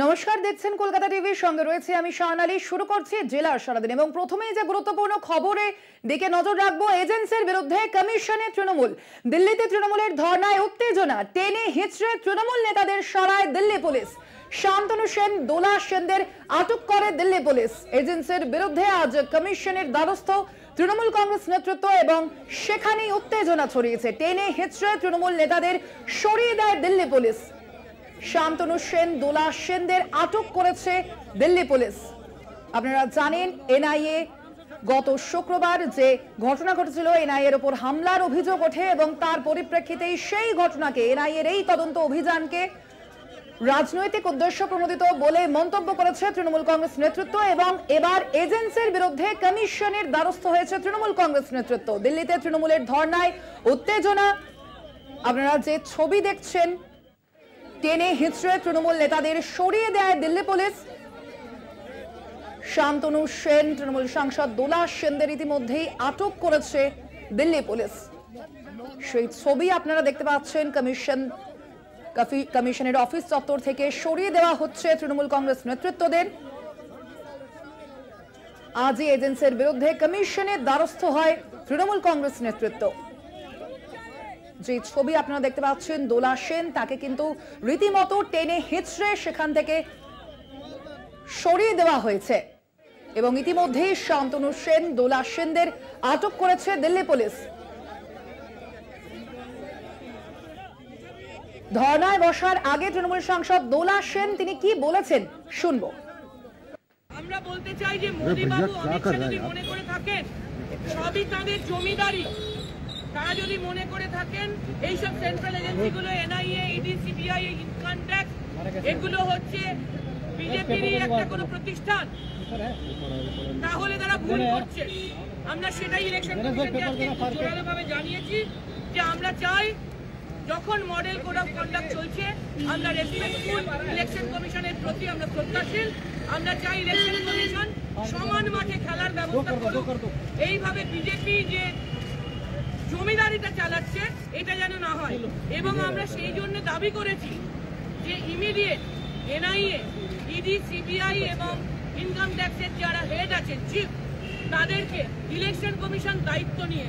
নমস্কার দেখছেন কলকাতা টিভির সঙ্গে রয়েছে আমি শাহানালি শুরু করছি জেলার সারাদিন এবং প্রথমেই যে গুরুত্বপূর্ণ খবরে দিকে নজর রাখবো এজেন্সির বিরুদ্ধে কমিশনে তৃণমূল দিল্লিতে তৃণমূলের ধর্নায় উত্তেজনা টেনে হিচড়ে তৃণমূল নেতাদের সরায় দিল্লি পুলিশ শান্তনু সেন দোলা সেনদের আটক করে দিল্লি পুলিশ এজেন্সির বিরুদ্ধে আজ কমিশনের দ্বারস্থ তৃণমূল কংগ্রেস নেতৃত্ব এবং সেখানেই উত্তেজনা ছড়িয়েছে টেনে হিচড়ে তৃণমূল নেতাদের সরিয়ে দেয় দিল্লি পুলিশ শান্তনু সেন দোলা সেনদের আটক করেছে দিল্লি পুলিশ আপনারা জানেন এনআইএ গত শুক্রবার যে ঘটনা ঘটেছিল এর ওপর হামলার অভিযোগ ওঠে এবং তার পরিপ্রেক্ষিতেই সেই ঘটনাকে এর এই তদন্ত অভিযানকে রাজনৈতিক উদ্দেশ্য প্রণোদিত বলে মন্তব্য করেছে তৃণমূল কংগ্রেস নেতৃত্ব এবং এবার এজেন্সির বিরুদ্ধে কমিশনের দ্বারস্থ হয়েছে তৃণমূল কংগ্রেস নেতৃত্ব দিল্লিতে তৃণমূলের ধর্নায় উত্তেজনা আপনারা যে ছবি দেখছেন টেনে হিঁচড়ে তৃণমূল নেতাদের সরিয়ে দেয় দিল্লি পুলিশ শান্তনু সেন তৃণমূল সাংসদ দোলা সেনদের ইতিমধ্যেই আটক করেছে দিল্লি পুলিশ সেই ছবি আপনারা দেখতে পাচ্ছেন কমিশন কমিশনের অফিস চত্বর থেকে সরিয়ে দেওয়া হচ্ছে তৃণমূল কংগ্রেস নেতৃত্বদের আজই এজেন্সির বিরুদ্ধে কমিশনের দ্বারস্থ হয় তৃণমূল কংগ্রেস নেতৃত্ব যে ছবি আপনারা দেখতে পাচ্ছেন দোলা সেন তাকে কিন্তু রীতিমতো টেনে হিচড়ে সেখান থেকে সরিয়ে দেওয়া হয়েছে এবং ইতিমধ্যে শান্তনু সেন দোলা সেনদের আটক করেছে দিল্লি পুলিশ ধর্নায় বসার আগে তৃণমূল সাংসদ দোলা সেন তিনি কি বলেছেন শুনবো আমরা বলতে চাই যে মোদীবাবু অমিত শাহ যদি মনে করে থাকেন সবই তাদের জমিদারি তারা যদি মনে করে থাকেন এইসব সেন্ট্রাল এজেন্সিগুলো NIA ED CBI income tax এগুলো হচ্ছে বিজেপিরই একটা কোনো প্রতিষ্ঠান তাহলে তারা ভুল করছে আমরা সেটাই ইলেকশন জোরালোভাবে জানিয়েছি যে আমরা চাই যখন মডেল কোড অফ কন্ডাক্ট চলছে আমরা রেসপেক্টফুল ইলেকশন কমিশনের প্রতি আমরা শ্রদ্ধাশীল আমরা চাই ইলেকশন কমিশন সমান মাঠে খেলার ব্যবস্থা করুক এইভাবে বিজেপি যে জমিদারিটা চালাচ্ছে এটা যেন না হয় এবং আমরা সেই জন্য দাবি করেছি যে ইমিডিয়েট এনআইএ ইডি সিবিআই এবং ইনকাম ট্যাক্সের যারা হেড আছে চিফ তাদেরকে ইলেকশন কমিশন দায়িত্ব নিয়ে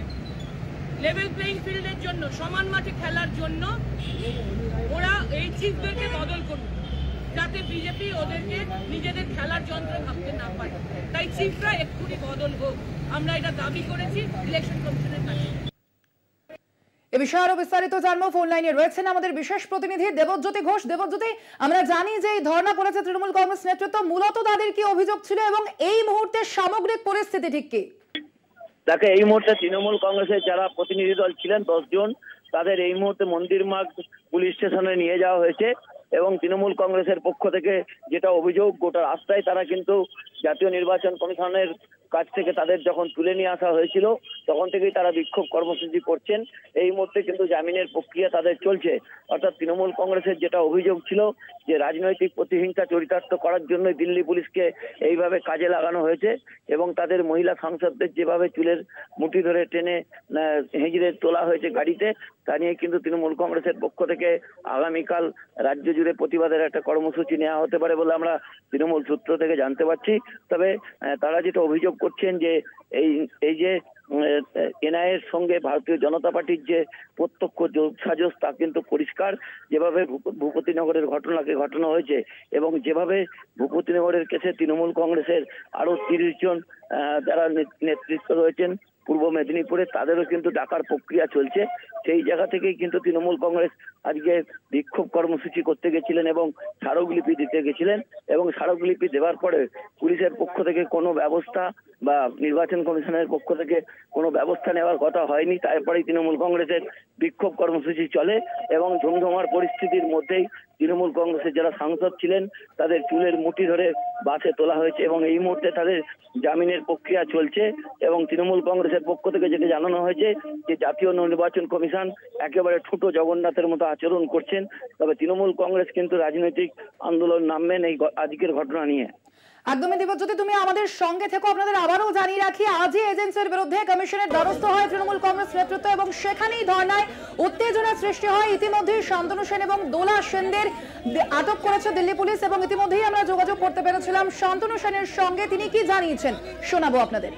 লেভেল প্লেইং ফিল্ডের জন্য সমান মাঠে খেলার জন্য ওরা এই চিফদেরকে বদল করুন যাতে বিজেপি ওদেরকে নিজেদের খেলার যন্ত্র ভাবতে না পারে তাই চিফরা এক্ষুনি বদল হোক আমরা এটা দাবি করেছি ইলেকশন কমিশনের কাছে এ বিষয়ে আরো বিস্তারিত জানবো ফোন লাইনে রয়েছেন আমাদের বিশেষ প্রতিনিধি দেবজ্যোতি ঘোষ দেবজ্যোতি আমরা জানি যে এই ধর্ণা করেছে তৃণমূল কংগ্রেস নেতৃত্ব মূলত তাদের কি অভিযোগ ছিল এবং এই মুহূর্তে সামগ্রিক পরিস্থিতি ঠিক কি এই মুহূর্তে তৃণমূল কংগ্রেসের যারা প্রতিনিধি দল ছিলেন দশজন তাদের এই মুহূর্তে মন্দির মার্গ পুলিশ স্টেশনে নিয়ে যাওয়া হয়েছে এবং তৃণমূল কংগ্রেসের পক্ষ থেকে যেটা অভিযোগ গোটা রাস্তায় তারা কিন্তু জাতীয় নির্বাচন কমিশনের কাছ থেকে তাদের যখন তুলে নিয়ে আসা হয়েছিল তখন থেকেই তারা বিক্ষোভ কর্মসূচি করছেন এই মুহূর্তে কিন্তু জামিনের প্রক্রিয়া তাদের চলছে অর্থাৎ তৃণমূল কংগ্রেসের যেটা অভিযোগ ছিল যে রাজনৈতিক প্রতিহিংসা চরিতার্থ করার জন্য দিল্লি পুলিশকে এইভাবে কাজে লাগানো হয়েছে এবং তাদের মহিলা সাংসদদের যেভাবে চুলের মুঠি ধরে টেনে হেঁজিরে তোলা হয়েছে গাড়িতে তা নিয়ে কিন্তু তৃণমূল কংগ্রেসের পক্ষ থেকে আগামীকাল রাজ্য জুড়ে প্রতিবাদের একটা কর্মসূচি নেওয়া হতে পারে বলে আমরা তৃণমূল সূত্র থেকে জানতে পারছি তবে তারা যেটা অভিযোগ করছেন যে এই এই যে এনআইএর সঙ্গে ভারতীয় জনতা পার্টির যে প্রত্যক্ষ যোগসাজস তা কিন্তু পরিষ্কার যেভাবে ভূপতিনগরের ঘটনাকে ঘটনা হয়েছে এবং যেভাবে ভূপতিনগরের কেসে তৃণমূল কংগ্রেসের আরো তিরিশ জন যারা নেতৃত্ব রয়েছেন পূর্ব মেদিনীপুরে তাদেরও কিন্তু ডাকার প্রক্রিয়া চলছে সেই জায়গা থেকেই কিন্তু তৃণমূল কংগ্রেস আজকে বিক্ষোভ কর্মসূচি করতে গেছিলেন এবং স্মারকলিপি দিতে গেছিলেন এবং স্মারকলিপি দেওয়ার পরে পুলিশের পক্ষ থেকে কোনো ব্যবস্থা বা নির্বাচন কমিশনের পক্ষ থেকে কোনো ব্যবস্থা নেওয়ার কথা হয়নি তারপরেই তৃণমূল কংগ্রেসের বিক্ষোভ কর্মসূচি চলে এবং ঝমঝমার পরিস্থিতির মধ্যেই তৃণমূল কংগ্রেসের যারা সাংসদ ছিলেন তাদের চুলের মুঠি ধরে বাসে তোলা হয়েছে এবং এই মুহূর্তে তাদের জামিনের প্রক্রিয়া চলছে এবং তৃণমূল কংগ্রেসের পক্ষ থেকে যেটা জানানো হয়েছে যে জাতীয় নির্বাচন কমিশন একেবারে ঠুটো জগন্নাথের মতো আচরণ করছেন তবে তৃণমূল কংগ্রেস কিন্তু রাজনৈতিক আন্দোলন নামবেন এই আজকের ঘটনা নিয়ে একদমই দেবত যদি তুমি আমাদের সঙ্গে থেকে আপনাদের আবারও জানিয়ে রাখি আজই এজেন্সির বিরুদ্ধে কমিশনের দ্বারস্থ হয় তৃণমূল কংগ্রেস নেতৃত্ব এবং সেখানেই ধর্নায় উত্তেজনা সৃষ্টি হয় ইতিমধ্যেই শান্তনু সেন এবং দোলা সেনদের আটক করেছে দিল্লি পুলিশ এবং ইতিমধ্যেই আমরা যোগাযোগ করতে পেরেছিলাম শান্তনু সেনের সঙ্গে তিনি কি জানিয়েছেন শোনাবো আপনাদের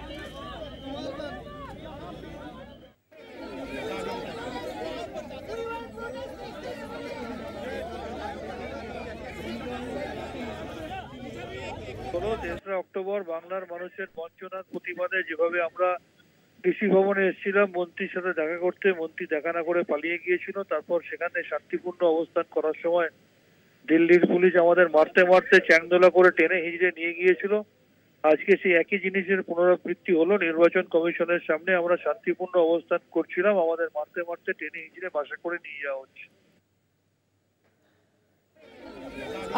তেসরা অক্টোবর বাংলার মানুষের বঞ্চনার প্রতিবাদে যেভাবে আমরা কৃষি ভবনে এসেছিলাম মন্ত্রীর সাথে দেখা করতে মন্ত্রী দেখা না করে পালিয়ে গিয়েছিল তারপর সেখানে শান্তিপূর্ণ অবস্থান করার সময় দিল্লির পুলিশ আমাদের মারতে মারতে চ্যাংদোলা করে টেনে হিজড়ে নিয়ে গিয়েছিল আজকে সেই একই জিনিসের পুনরাবৃত্তি হলো নির্বাচন কমিশনের সামনে আমরা শান্তিপূর্ণ অবস্থান করছিলাম আমাদের মারতে মারতে টেনে হিজড়ে বাসা করে নিয়ে যাওয়া হচ্ছে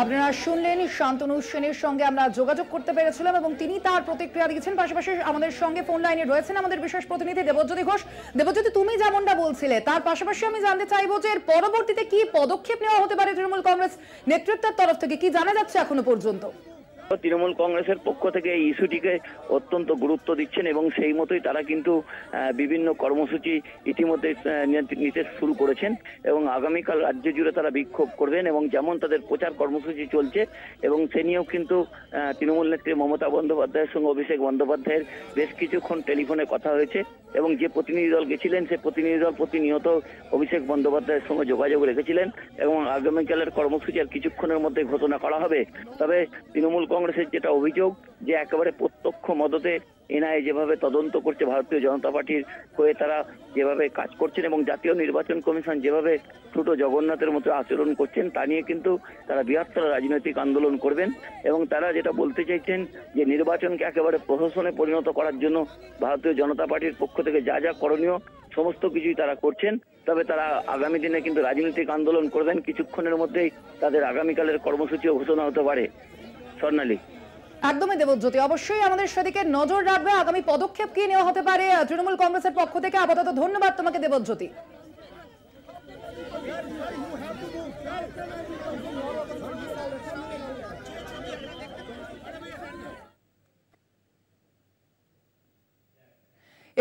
আপনারা শুনলেন শান্তনু সেনের সঙ্গে আমরা যোগাযোগ করতে পেরেছিলাম এবং তিনি তার প্রতিক্রিয়া দিয়েছেন পাশাপাশি আমাদের সঙ্গে ফোন লাইনে রয়েছেন আমাদের বিশেষ প্রতিনিধি দেবজ্যোতি ঘোষ দেবজ্যোতি তুমি যেমনটা বলছিলে তার পাশাপাশি আমি জানতে চাইবো যে এর পরবর্তীতে কি পদক্ষেপ নেওয়া হতে পারে তৃণমূল কংগ্রেস নেতৃত্বের তরফ থেকে কি জানা যাচ্ছে এখনো পর্যন্ত তৃণমূল কংগ্রেসের পক্ষ থেকে এই ইস্যুটিকে অত্যন্ত গুরুত্ব দিচ্ছেন এবং সেই মতোই তারা কিন্তু বিভিন্ন কর্মসূচি ইতিমধ্যে নিতে শুরু করেছেন এবং আগামীকাল রাজ্য জুড়ে তারা বিক্ষোভ করবেন এবং যেমন তাদের প্রচার কর্মসূচি চলছে এবং সে নিয়েও কিন্তু তৃণমূল নেত্রী মমতা বন্দ্যোপাধ্যায়ের সঙ্গে অভিষেক বন্দ্যোপাধ্যায়ের বেশ কিছুক্ষণ টেলিফোনে কথা হয়েছে এবং যে প্রতিনিধি দল গেছিলেন সে প্রতিনিধি দল প্রতিনিয়ত অভিষেক বন্দ্যোপাধ্যায়ের সঙ্গে যোগাযোগ রেখেছিলেন এবং আগামীকালের কর্মসূচি আর কিছুক্ষণের মধ্যে ঘোষণা করা হবে তবে তৃণমূল কংগ্রেসের যেটা অভিযোগ যে একেবারে প্রত্যক্ষ মদতে এনআইএ যেভাবে তদন্ত করছে ভারতীয় জনতা পার্টির হয়ে তারা যেভাবে কাজ করছেন এবং জাতীয় নির্বাচন কমিশন যেভাবে ছোট জগন্নাথের মতো আচরণ করছেন তা নিয়ে কিন্তু তারা বৃহত্তর রাজনৈতিক আন্দোলন করবেন এবং তারা যেটা বলতে চাইছেন যে নির্বাচনকে একেবারে প্রশাসনে পরিণত করার জন্য ভারতীয় জনতা পার্টির পক্ষ থেকে যা যা করণীয় সমস্ত কিছুই তারা করছেন তবে তারা আগামী দিনে কিন্তু রাজনৈতিক আন্দোলন করবেন কিছুক্ষণের মধ্যেই তাদের আগামীকালের কর্মসূচিও ঘোষণা হতে পারে স্বর্ণালী একদমই দেবজ্যোতি অবশ্যই আমাদের সেদিকে নজর রাখবে আগামী পদক্ষেপ কি নেওয়া হতে পারে তৃণমূল কংগ্রেসের পক্ষ থেকে আপাতত ধন্যবাদ তোমাকে দেবজ্যোতি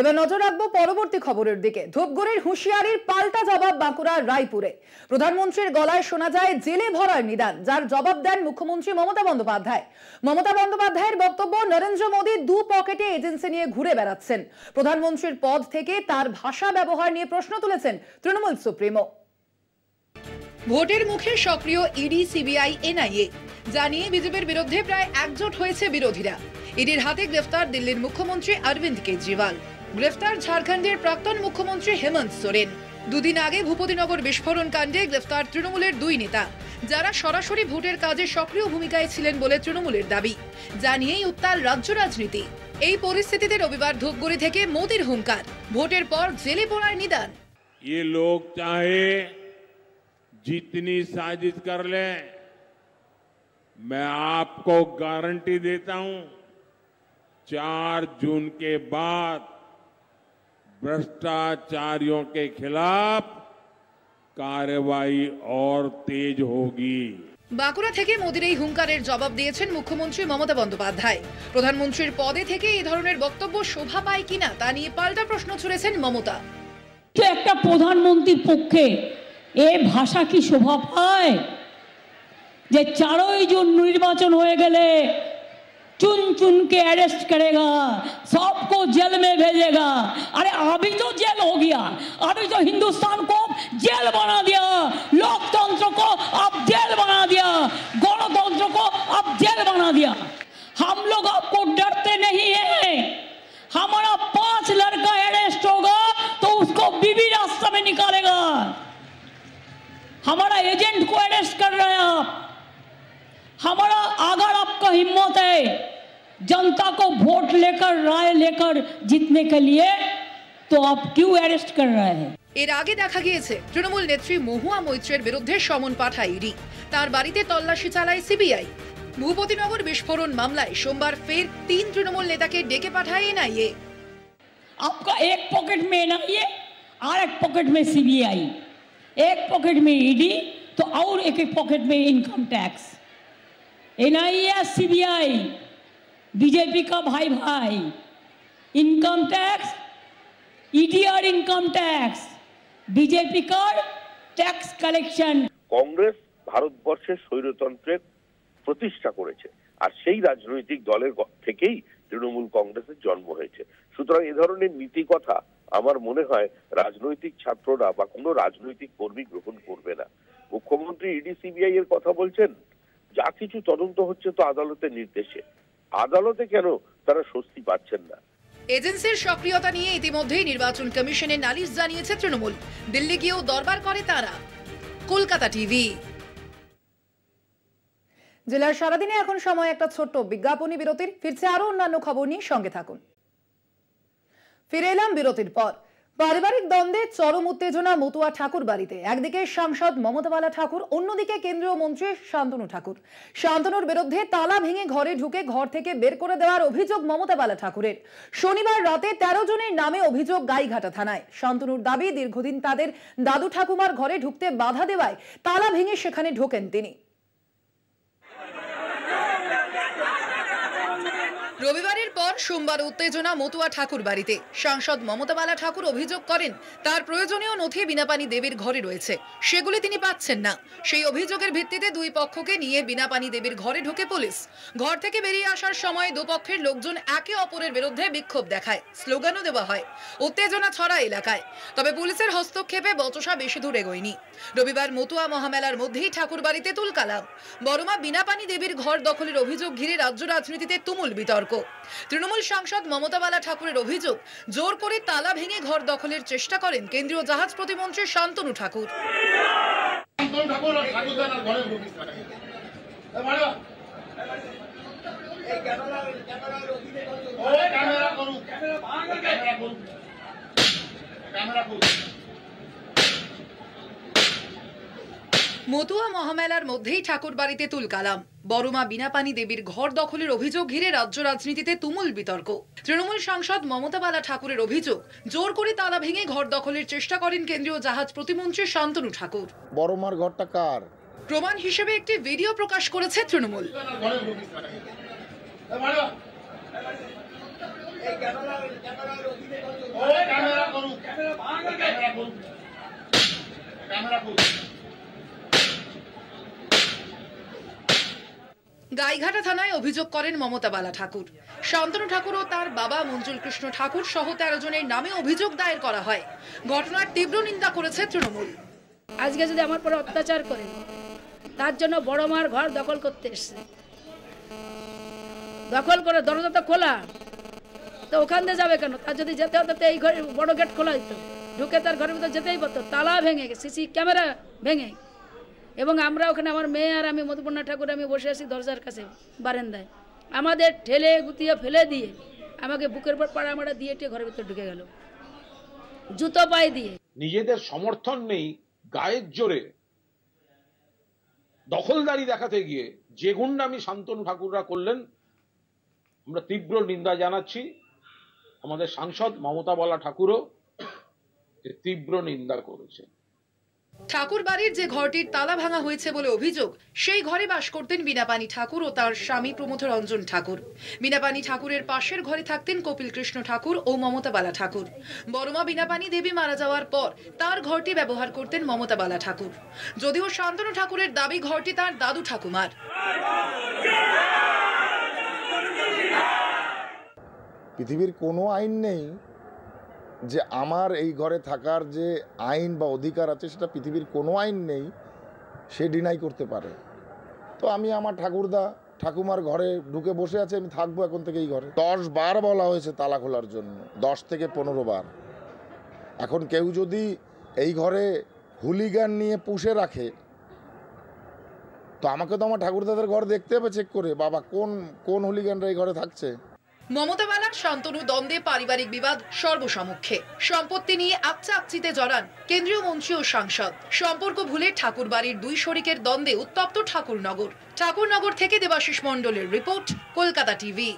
এবার নজর রাখবো পরবর্তী খবরের দিকে ধূপগুড়ির হুঁশিয়ারির পাল্টা জবাব বাঁকুড়ার রায়পুরে প্রধানমন্ত্রীর গলায় শোনা যায় জেলে ভরার নিদান যার জবাব দেন মুখ্যমন্ত্রী মমতা বন্দ্যোপাধ্যায় মমতা বন্দ্যোপাধ্যায়ের বক্তব্য নরেন্দ্র মোদী দু পকেটে এজেন্সি নিয়ে ঘুরে বেড়াচ্ছেন প্রধানমন্ত্রীর পদ থেকে তার ভাষা ব্যবহার নিয়ে প্রশ্ন তুলেছেন তৃণমূল সুপ্রিমো ভোটের মুখে সক্রিয় ইডি সিবিআই এনআইএ জানিয়ে বিজেপির বিরুদ্ধে প্রায় একজোট হয়েছে বিরোধীরা ইডির হাতে গ্রেফতার দিল্লির মুখ্যমন্ত্রী অরবিন্দ কেজরিওয়াল গ্রেফতার ঝাড়খণ্ডের প্রাক্তন মুখ্যমন্ত্রী হেমন্ত সোরেন দুদিন আগে ভূপতিনগর বিস্ফোরণ কাণ্ডে গ্রেফতার তৃণমূলের দুই নেতা যারা সরাসরি ভোটের কাজে সক্রিয় ভূমিকায় ছিলেন বলে তৃণমূলের দাবি যা নিয়েই উত্তাল রাজ্য রাজনীতি এই পরিস্থিতিতে রবিবার ধূপগুড়ি থেকে মোদীর হুঙ্কার ভোটের পর জেলে পড়ার নিদান ये लोग चाहे जितनी साजिश कर ले मैं आपको गारंटी देता हूं चार जून के बाद भ्रष्टाचारियों के खिलाफ कार्रवाई और तेज होगी বাঁকুড়া থেকে মোদীর এই হুঙ্কারের জবাব দিয়েছেন মুখ্যমন্ত্রী মমতা বন্দ্যোপাধ্যায় প্রধানমন্ত্রীর পদে থেকে এই ধরনের বক্তব্য শোভা পায় কিনা তা নিয়ে পাল্টা প্রশ্ন ছুড়েছেন মমতা একটা প্রধানমন্ত্রীর পক্ষে এ ভাষা কি শোভা পায় যে চারই জুন নির্বাচন হয়ে গেলে चुन चुन के अरेस्ट करेगा सबको जेल में भेजेगा अरे अभी तो जेल हो गया अभी तो हिंदुस्तान को जेल बना दिया लोकतंत्र को अब जेल बना दिया गणतंत्र को अब जेल बना दिया हम लोग आपको डरते नहीं है हमारा पांच लड़का अरेस्ट होगा तो उसको बीबी रास्ता में निकालेगा हमारा एजेंट को अरेस्ट कर रहे हैं आप हमारा अगर आपका हिम्मत है जनता को वोट लेकर राय लेकर जीतने के लिए তো আপ কিউ অ্যারেস্ট কর रहे हैं এর আগে দেখা গিয়েছে তৃণমূল নেত্রী মহুয়া মৈত্রের বিরুদ্ধে সমন পাঠায় ইডি তার বাড়িতে তল্লাশি চালায় সিবিআই ভূপতিনগর বিস্ফোরণ মামলায় সোমবার ফের তিন তৃণমূল নেতাকে ডেকে পাঠায় এনআইএ आपका एक पॉकेट में एनआईए और एक पॉकेट में সিবিআই এক पॉकेट में ईडी তো আর এক এক पॉकेट में इनकम এনআইএ সিবিআই বিজেপি কা ভাই ভাই ইনকাম ট্যাক্স ইডিআর ইনকাম ট্যাক্স বিজেপি কার ট্যাক্স কালেকশন কংগ্রেস ভারতবর্ষের স্বৈরতন্ত্রের প্রতিষ্ঠা করেছে আর সেই রাজনৈতিক দলের থেকেই তৃণমূল কংগ্রেসের জন্ম হয়েছে সুতরাং এ ধরনের নীতি কথা আমার মনে হয় রাজনৈতিক ছাত্ররা বা কোনো রাজনৈতিক কর্মী গ্রহণ করবে না মুখ্যমন্ত্রী ইডি সিবিআই এর কথা বলছেন যা কিছু তদন্ত হচ্ছে তো আদালতের নির্দেশে আদালতে কেন তারা স্বস্তি পাচ্ছেন না এজেন্সির সক্রিয়তা নিয়ে ইতিমধ্যেই নির্বাচন কমিশনের নালিশ জানিয়েছে তৃণমূল দিল্লি গিয়েও দরবার করে তারা কলকাতা টিভি জেলার সারাদিনে এখন সময় একটা ছোট্ট বিজ্ঞাপনী বিরতির ফিরছে আরো অন্যান্য খবর নিয়ে সঙ্গে থাকুন ফিরে এলাম বিরতির পর পারিবারিক দ্বন্দ্বে চরম উত্তেজনা মতুয়া ঠাকুর বাড়িতে একদিকে সাংসদ মমতা বালা ঠাকুর অন্যদিকে কেন্দ্রীয় মন্ত্রী শান্তনু ঠাকুর শান্তনুর বিরুদ্ধে তালা ভেঙে ঘরে ঢুকে ঘর থেকে বের করে দেওয়ার অভিযোগ মমতা বালা ঠাকুরের শনিবার রাতে ১৩ জনের নামে অভিযোগ গাইঘাটা থানায় শান্তনুর দাবি দীর্ঘদিন তাদের দাদু ঠাকুমার ঘরে ঢুকতে বাধা দেওয়ায় তালা ভেঙে সেখানে ঢোকেন তিনি রবিবারের পর সোমবার উত্তেজনা মতুয়া ঠাকুর বাড়িতে সাংসদ মমতা বালা ঠাকুর অভিযোগ করেন তার প্রয়োজনীয় নথি বিনাপানি দেবীর ঘরে রয়েছে সেগুলি তিনি পাচ্ছেন না সেই অভিযোগের ভিত্তিতে দুই পক্ষকে নিয়ে বিনাপানি দেবীর ঘরে ঢুকে পুলিশ ঘর থেকে বেরিয়ে আসার সময় দুপক্ষের লোকজন একে অপরের বিরুদ্ধে বিক্ষোভ দেখায় স্লোগানও দেওয়া হয় উত্তেজনা ছড়া এলাকায় তবে পুলিশের হস্তক্ষেপে বচসা বেশি দূর এগোয়নি রবিবার মতুয়া মহামেলার মধ্যেই ঠাকুর বাড়িতে তুলকালাম বড়মা বিনাপানি দেবীর ঘর দখলের অভিযোগ ঘিরে রাজ্য রাজনীতিতে তুমুল বিতর্ক তৃণমূল সাংসদ মমতা বালা ঠাকুরের অভিযোগ জোর করে তালা ভেঙে ঘর দখলের চেষ্টা করেন কেন্দ্রীয় জাহাজ প্রতিমন্ত্রী শান্তনু ঠাকুর মতুয়া মহামেলার মধ্যেই ঠাকুর বাড়িতে তুলকালাম বড়মা বিনাপানি দেবীর ঘর দখলের অভিযোগ ঘিরে রাজ্য রাজনীতিতে তুমুল বিতর্ক তৃণমূল সাংসদ মমতা বালা ঠাকুরের অভিযোগ জোর করে তালা ভেঙে ঘর দখলের চেষ্টা করেন কেন্দ্রীয় জাহাজ প্রতিমন্ত্রী শান্তনু ঠাকুর বড়মার ঘরটা কার প্রমাণ হিসেবে একটি ভিডিও প্রকাশ করেছে তৃণমূল ক্যামেরা গাইঘাটা থানায় অভিযোগ করেন মমতা বালা ঠাকুর শান্তনু ঠাকুর ও তার বাবা মঞ্জুল কৃষ্ণ ঠাকুর সহ তেরো জনের নামে অভিযোগ দায়ের করা হয় ঘটনার তীব্র নিন্দা করেছে তৃণমূল আজকে যদি আমার পরে অত্যাচার করে তার জন্য বড় মার ঘর দখল করতে এসছে দখল করে দরজা তো খোলা তো ওখান দিয়ে যাবে কেন তার যদি যেতে হতো এই ঘরে বড় গেট খোলা হতো ঢুকে তার ঘরের ভিতরে যেতেই পারতো তালা ভেঙে সিসি ক্যামেরা ভেঙে এবং আমরা ওখানে আমার মেয়ে আর আমি মধুপর্ণা ঠাকুর আমি বসে আছি দরজার কাছে বারেন্দায় আমাদের ঠেলে গুতিয়ে ফেলে দিয়ে আমাকে বুকের পর পাড়া আমরা দিয়ে ঘরের ভিতরে ঢুকে গেল জুতো পায়ে দিয়ে নিজেদের সমর্থন নেই গায়ের জোরে দখলদারি দেখাতে গিয়ে যে গুন্ডামি শান্তনু ঠাকুররা করলেন আমরা তীব্র নিন্দা জানাচ্ছি আমাদের সাংসদ মমতা বলা ঠাকুরও তীব্র নিন্দা করেছেন ঠাকুর বাড়ির যে ঘরটির তালা ভাঙা হয়েছে বলে অভিযোগ সেই ঘরে বাস করতেন বিনাপানি ঠাকুর ও তার স্বামী প্রমোদ রঞ্জন ঠাকুর বিনাপানি ঠাকুরের পাশের ঘরে থাকতেন কপিল কৃষ্ণ ঠাকুর ও মমতা বালা ঠাকুর বড়মা বিনাপানি দেবী মারা যাওয়ার পর তার ঘরটি ব্যবহার করতেন মমতা বালা ঠাকুর যদিও শান্তনু ঠাকুরের দাবি ঘরটি তার দাদু ঠাকুমার পৃথিবীর কোনো আইন নেই যে আমার এই ঘরে থাকার যে আইন বা অধিকার আছে সেটা পৃথিবীর কোনো আইন নেই সে ডিনাই করতে পারে তো আমি আমার ঠাকুরদা ঠাকুমার ঘরে ঢুকে বসে আছে আমি থাকবো এখন থেকে এই ঘরে দশ বার বলা হয়েছে তালা খোলার জন্য দশ থেকে পনেরো বার এখন কেউ যদি এই ঘরে হুলিগান নিয়ে পুষে রাখে তো আমাকে তো আমার ঠাকুরদাদের ঘর দেখতে হবে চেক করে বাবা কোন কোন হুলিগানরা এই ঘরে থাকছে মমতা বালার শান্তনু দ্বন্দ্বে পারিবারিক বিবাদ সর্বসমক্ষে সম্পত্তি নিয়ে আকচা আকচিতে জড়ান কেন্দ্রীয় মন্ত্রী ও সাংসদ সম্পর্ক ভুলে ঠাকুর বাড়ির দুই শরিকের দ্বন্দ্বে উত্তপ্ত ঠাকুরনগর ঠাকুরনগর থেকে দেবাশিস মন্ডলের রিপোর্ট কলকাতা টিভি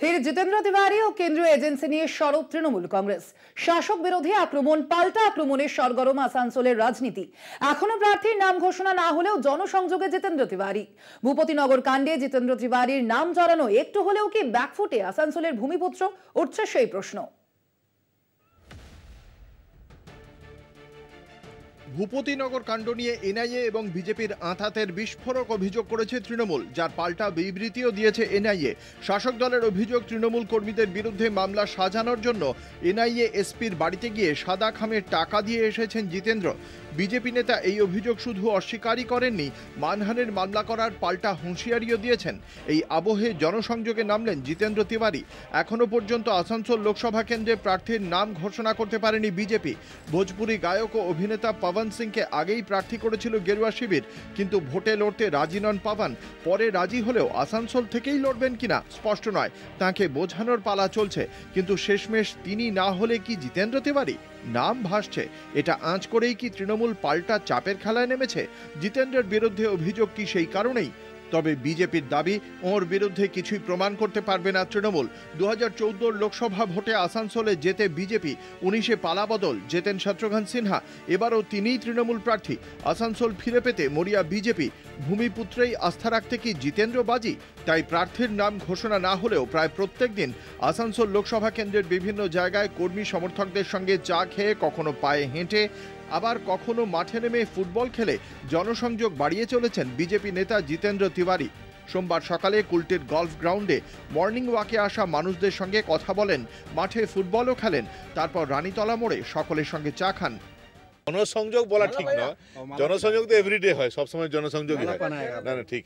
ফের জিতেন্দ্র তিওয়ারি ও কেন্দ্রীয় এজেন্সি নিয়ে সরব তৃণমূল কংগ্রেস শাসক বিরোধী আক্রমণ পাল্টা আক্রমণের সরগরম আসানসোলের রাজনীতি এখনো প্রার্থীর নাম ঘোষণা না হলেও জনসংযোগে জিতেন্দ্র তিওয়ারি ভূপতিনগর কাণ্ডে জিতেন্দ্র তিওয়ারির নাম জড়ানো একটু হলেও কি ব্যাকফুটে আসানসোলের ভূমিপুত্র উঠছে সেই প্রশ্ন ভূপতিনগর কাণ্ড নিয়ে এনআইএ এবং বিজেপির আঁথাতের বিস্ফোরক অভিযোগ করেছে তৃণমূল যার পাল্টা বিবৃতিও দিয়েছে এনআইএ শাসক দলের অভিযোগ তৃণমূল কর্মীদের বিরুদ্ধে মামলা সাজানোর জন্য এনআইএ এসপির বাড়িতে গিয়ে সাদা খামের টাকা দিয়ে এসেছেন জিতেন্দ্র বিজেপি নেতা এই অভিযোগ শুধু অস্বীকারই করেননি মানহানের মামলা করার পাল্টা হুঁশিয়ারিও দিয়েছেন এই আবহে জনসংযোগে নামলেন জিতেন্দ্র তিওয়ারি এখনও পর্যন্ত আসানসোল লোকসভা কেন্দ্রে প্রার্থীর নাম ঘোষণা করতে পারেনি বিজেপি ভোজপুরি গায়ক ও অভিনেতা পাবন সিংকে আগেই প্রার্থী করেছিল গেরুয়া শিবির কিন্তু ভোটে লড়তে রাজি নন পাবান পরে রাজি হলেও আসানসোল থেকেই লড়বেন কিনা স্পষ্ট নয় তাকে বোঝানোর পালা চলছে কিন্তু শেষমেশ তিনি না হলে কি জিতেন্দ্র তিওয়ারি নাম ভাসছে এটা আঁচ করেই কি তৃণমূল পাল্টা চাপের খেলায় নেমেছে জিতেন্দ্রের বিরুদ্ধে অভিযোগ কি সেই কারণেই তবে বিজেপির দাবি ওর বিরুদ্ধে কিছুই প্রমাণ করতে পারবে না তৃণমূল দু হাজার লোকসভা ভোটে আসানসোলে যেতে বিজেপি উনিশে পালাবদল জেতেন শত্রুঘ্ন সিনহা এবারও তিনিই তৃণমূল প্রার্থী আসানসোল ফিরে পেতে মরিয়া বিজেপি ভূমিপুত্রেই আস্থা রাখতে কি জিতেন্দ্র বাজি তাই প্রার্থীর নাম ঘোষণা না হলেও প্রায় প্রত্যেক দিন আসানসোল লোকসভা কেন্দ্রের বিভিন্ন জায়গায় কর্মী সমর্থকদের সঙ্গে চা খেয়ে কখনো পায়ে হেঁটে আবার কখনো মাঠে নেমে ফুটবল খেলে জনসংযোগ বাড়িয়ে চলেছেন বিজেপি নেতা জিতেন্দ্র তিওয়ারি সোমবার সকালে কুলটির গলফ গ্রাউন্ডে মর্নিং ওয়াকে আসা মানুষদের সঙ্গে কথা বলেন মাঠে ফুটবলও খেলেন তারপর রানীতলা মোড়ে সকলের সঙ্গে চা খান জনসংযোগ বলা ঠিক না জনসংযোগ তো এভরিডে হয় সবসময় জনসংযোগই হয় না না ঠিক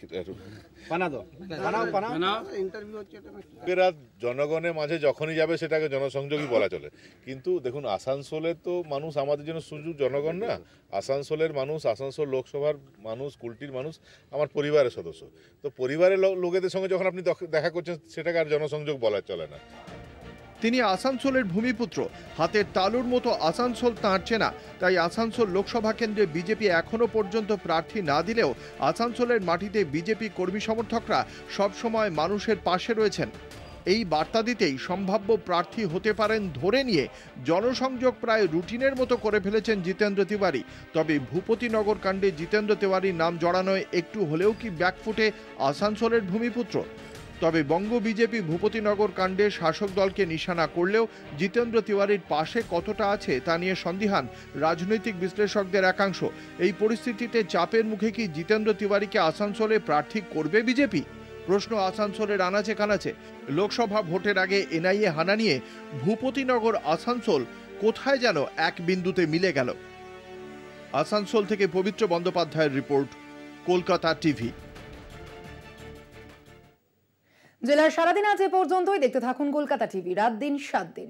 জনগণের মাঝে যখনই যাবে সেটাকে জনসংযোগই বলা চলে কিন্তু দেখুন আসানসোলে তো মানুষ আমাদের জন্য সুযোগ জনগণ না আসানসোলের মানুষ আসানসোল লোকসভার মানুষ কুলটির মানুষ আমার পরিবারের সদস্য তো পরিবারের লোকেদের সঙ্গে যখন আপনি দেখা করছেন সেটাকে আর জনসংযোগ বলা চলে না তিনি আসানসোলের ভূমিপুত্র হাতের তালুর মতো আসানসোল তাঁর চেনা তাই আসানসোল লোকসভা কেন্দ্রে বিজেপি এখনও পর্যন্ত প্রার্থী না দিলেও আসানসোলের মাটিতে বিজেপি কর্মী সমর্থকরা সবসময় মানুষের পাশে রয়েছেন এই বার্তা দিতেই সম্ভাব্য প্রার্থী হতে পারেন ধরে নিয়ে জনসংযোগ প্রায় রুটিনের মতো করে ফেলেছেন জিতেন্দ্র তিওয়ারি তবে ভূপতিনগর কাণ্ডে জিতেন্দ্র তিওয়ারির নাম জড়ানোয় একটু হলেও কি ব্যাকফুটে আসানসোলের ভূমিপুত্র তবে বঙ্গ বিজেপি ভূপতিনগর কাণ্ডে শাসক দলকে নিশানা করলেও জিতেন্দ্র তিওয়ারির পাশে কতটা আছে তা নিয়ে সন্দিহান রাজনৈতিক বিশ্লেষকদের একাংশ এই পরিস্থিতিতে চাপের মুখে কি জিতেন্দ্র তিওয়ারিকে আসানসোলে প্রার্থী করবে বিজেপি প্রশ্ন আসানসোলের আনাচে কানাচে লোকসভা ভোটের আগে এনআইএ হানা নিয়ে ভূপতিনগর আসানসোল কোথায় যেন এক বিন্দুতে মিলে গেল আসানসোল থেকে পবিত্র বন্দ্যোপাধ্যায়ের রিপোর্ট কলকাতা টিভি জেলার সারাদিন আজ এ পর্যন্তই দেখতে থাকুন কলকাতা টিভি রাত দিন সাত দিন